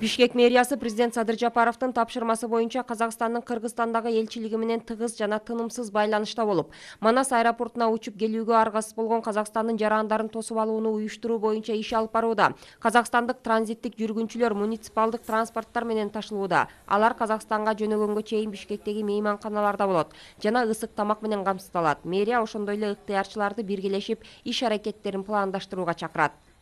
бишкек мэриясы президент садыр жапаровдун тапшырмасы боюнча казакстандын кыргызстандагы элчилиги менен тыгыз жана тынымсыз байланышта болуп манас аэропортуна учуп келүүгө аргасыз болгон казакстандын жарандарын тосуп алууну уюштуруу боюнча иш алып барууда казакстандык транзиттик жүргүнчүлөр муниципалдык транспорттор менен ташылууда алар казакстанга жөнөгөнгө чейин бишкектеги мейманканаларда болот жана ысык тамак менен камсыздалат мэрия ошондой эле ыктыярчыларды биргелешип иш аракеттерин пландаштырууга чакырат